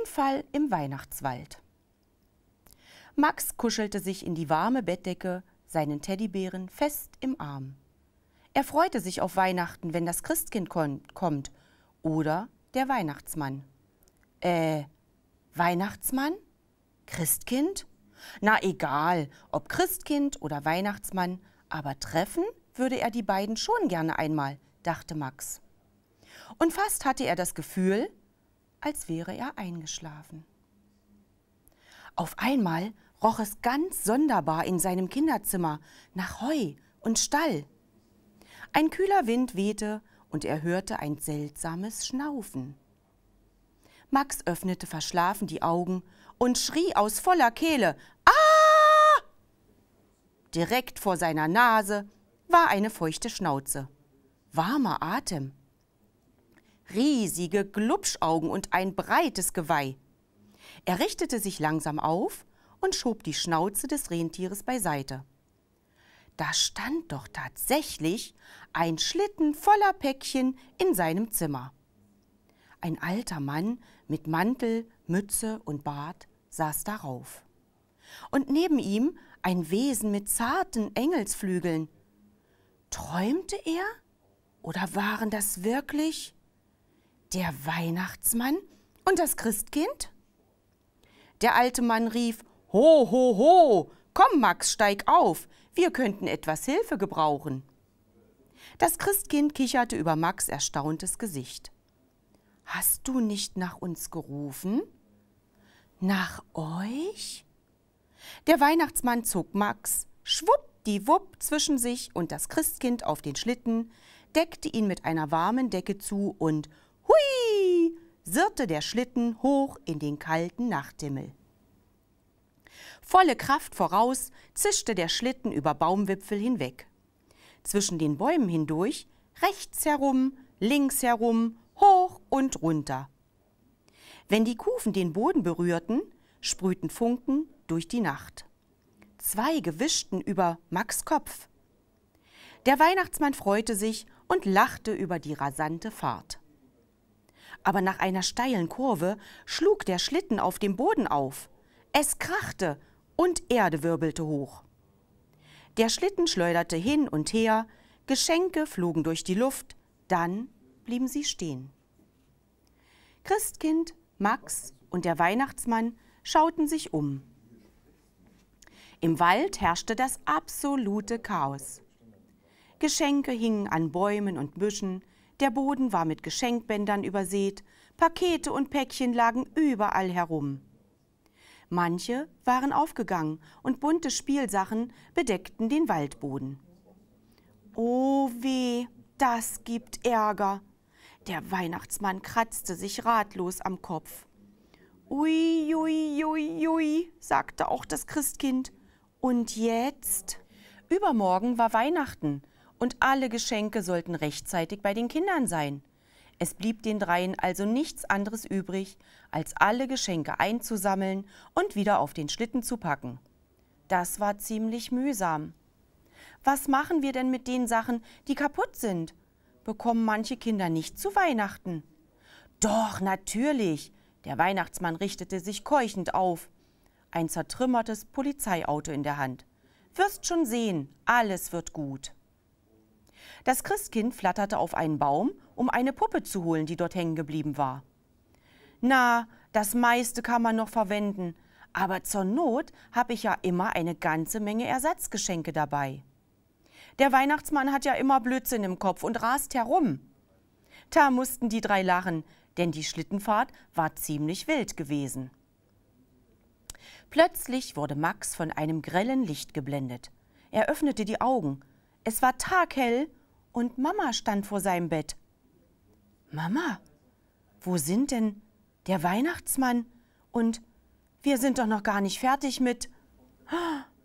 Unfall im Weihnachtswald. Max kuschelte sich in die warme Bettdecke, seinen Teddybären fest im Arm. Er freute sich auf Weihnachten, wenn das Christkind kommt oder der Weihnachtsmann. Äh, Weihnachtsmann? Christkind? Na egal, ob Christkind oder Weihnachtsmann, aber treffen würde er die beiden schon gerne einmal, dachte Max. Und fast hatte er das Gefühl, als wäre er eingeschlafen. Auf einmal roch es ganz sonderbar in seinem Kinderzimmer nach Heu und Stall. Ein kühler Wind wehte und er hörte ein seltsames Schnaufen. Max öffnete verschlafen die Augen und schrie aus voller Kehle Ah! Direkt vor seiner Nase war eine feuchte Schnauze. Warmer Atem riesige Glubschaugen und ein breites Geweih. Er richtete sich langsam auf und schob die Schnauze des Rentieres beiseite. Da stand doch tatsächlich ein Schlitten voller Päckchen in seinem Zimmer. Ein alter Mann mit Mantel, Mütze und Bart saß darauf. Und neben ihm ein Wesen mit zarten Engelsflügeln. Träumte er? Oder waren das wirklich? der Weihnachtsmann und das Christkind? Der alte Mann rief, Ho, ho, ho, komm Max, steig auf, wir könnten etwas Hilfe gebrauchen. Das Christkind kicherte über Max erstauntes Gesicht. Hast du nicht nach uns gerufen? Nach euch? Der Weihnachtsmann zog Max schwuppdiwupp zwischen sich und das Christkind auf den Schlitten, deckte ihn mit einer warmen Decke zu und Hui! sirrte der Schlitten hoch in den kalten Nachthimmel. Volle Kraft voraus zischte der Schlitten über Baumwipfel hinweg. Zwischen den Bäumen hindurch, rechts herum, links herum, hoch und runter. Wenn die Kufen den Boden berührten, sprühten Funken durch die Nacht. Zweige wischten über Max Kopf. Der Weihnachtsmann freute sich und lachte über die rasante Fahrt aber nach einer steilen Kurve schlug der Schlitten auf dem Boden auf. Es krachte und Erde wirbelte hoch. Der Schlitten schleuderte hin und her, Geschenke flogen durch die Luft, dann blieben sie stehen. Christkind, Max und der Weihnachtsmann schauten sich um. Im Wald herrschte das absolute Chaos. Geschenke hingen an Bäumen und Büschen, der Boden war mit Geschenkbändern übersät, Pakete und Päckchen lagen überall herum. Manche waren aufgegangen und bunte Spielsachen bedeckten den Waldboden. Oh weh, das gibt Ärger. Der Weihnachtsmann kratzte sich ratlos am Kopf. Ui, ui, ui, ui, sagte auch das Christkind. Und jetzt? Übermorgen war Weihnachten und alle Geschenke sollten rechtzeitig bei den Kindern sein. Es blieb den dreien also nichts anderes übrig, als alle Geschenke einzusammeln und wieder auf den Schlitten zu packen. Das war ziemlich mühsam. Was machen wir denn mit den Sachen, die kaputt sind? Bekommen manche Kinder nicht zu Weihnachten? Doch, natürlich. Der Weihnachtsmann richtete sich keuchend auf. Ein zertrümmertes Polizeiauto in der Hand. Wirst schon sehen, alles wird gut. Das Christkind flatterte auf einen Baum, um eine Puppe zu holen, die dort hängen geblieben war. Na, das meiste kann man noch verwenden, aber zur Not habe ich ja immer eine ganze Menge Ersatzgeschenke dabei. Der Weihnachtsmann hat ja immer Blödsinn im Kopf und rast herum. Da mussten die drei lachen, denn die Schlittenfahrt war ziemlich wild gewesen. Plötzlich wurde Max von einem grellen Licht geblendet. Er öffnete die Augen. Es war taghell und Mama stand vor seinem Bett. Mama, wo sind denn der Weihnachtsmann? Und wir sind doch noch gar nicht fertig mit.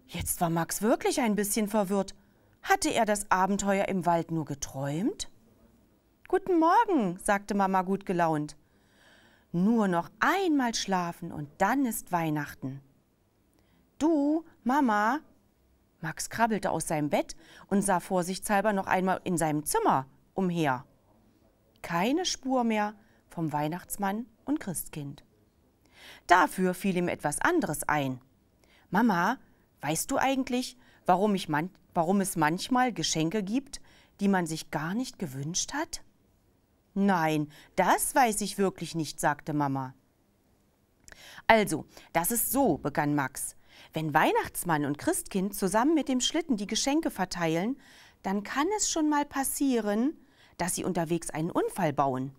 Jetzt war Max wirklich ein bisschen verwirrt. Hatte er das Abenteuer im Wald nur geträumt? Guten Morgen, sagte Mama gut gelaunt. Nur noch einmal schlafen und dann ist Weihnachten. Du, Mama, Max krabbelte aus seinem Bett und sah vorsichtshalber noch einmal in seinem Zimmer umher. Keine Spur mehr vom Weihnachtsmann und Christkind. Dafür fiel ihm etwas anderes ein. Mama, weißt du eigentlich, warum, ich man warum es manchmal Geschenke gibt, die man sich gar nicht gewünscht hat? Nein, das weiß ich wirklich nicht, sagte Mama. Also, das ist so, begann Max. Wenn Weihnachtsmann und Christkind zusammen mit dem Schlitten die Geschenke verteilen, dann kann es schon mal passieren, dass sie unterwegs einen Unfall bauen.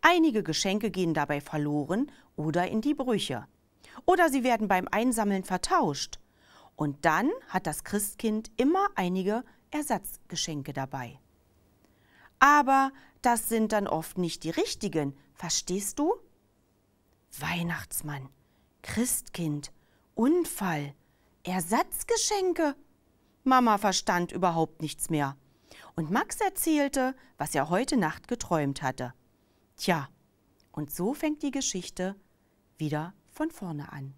Einige Geschenke gehen dabei verloren oder in die Brüche. Oder sie werden beim Einsammeln vertauscht. Und dann hat das Christkind immer einige Ersatzgeschenke dabei. Aber das sind dann oft nicht die richtigen, verstehst du? Weihnachtsmann, Christkind, Unfall, Ersatzgeschenke. Mama verstand überhaupt nichts mehr. Und Max erzählte, was er heute Nacht geträumt hatte. Tja, und so fängt die Geschichte wieder von vorne an.